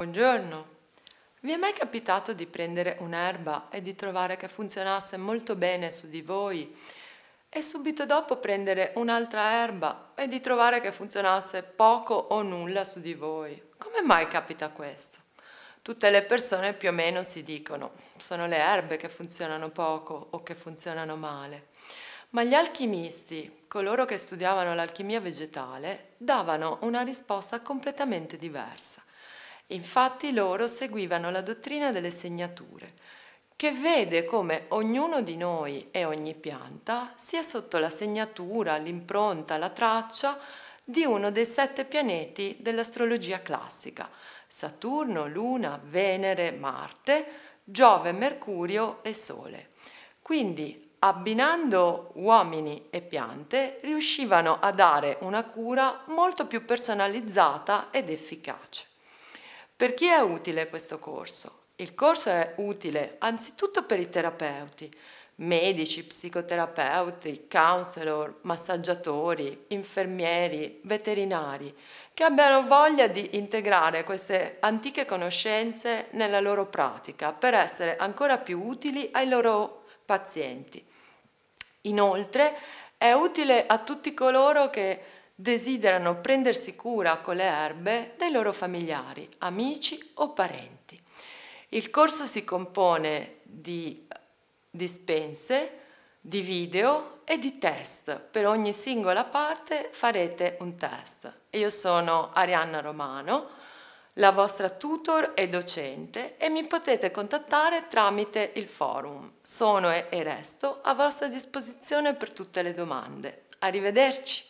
Buongiorno. Vi è mai capitato di prendere un'erba e di trovare che funzionasse molto bene su di voi e subito dopo prendere un'altra erba e di trovare che funzionasse poco o nulla su di voi? Come mai capita questo? Tutte le persone più o meno si dicono sono le erbe che funzionano poco o che funzionano male. Ma gli alchimisti, coloro che studiavano l'alchimia vegetale, davano una risposta completamente diversa. Infatti loro seguivano la dottrina delle segnature, che vede come ognuno di noi e ogni pianta sia sotto la segnatura, l'impronta, la traccia di uno dei sette pianeti dell'astrologia classica, Saturno, Luna, Venere, Marte, Giove, Mercurio e Sole. Quindi abbinando uomini e piante, riuscivano a dare una cura molto più personalizzata ed efficace. Per chi è utile questo corso? Il corso è utile anzitutto per i terapeuti, medici, psicoterapeuti, counselor, massaggiatori, infermieri, veterinari, che abbiano voglia di integrare queste antiche conoscenze nella loro pratica per essere ancora più utili ai loro pazienti. Inoltre è utile a tutti coloro che desiderano prendersi cura con le erbe dei loro familiari, amici o parenti. Il corso si compone di dispense, di video e di test. Per ogni singola parte farete un test. Io sono Arianna Romano, la vostra tutor e docente e mi potete contattare tramite il forum. Sono e resto a vostra disposizione per tutte le domande. Arrivederci!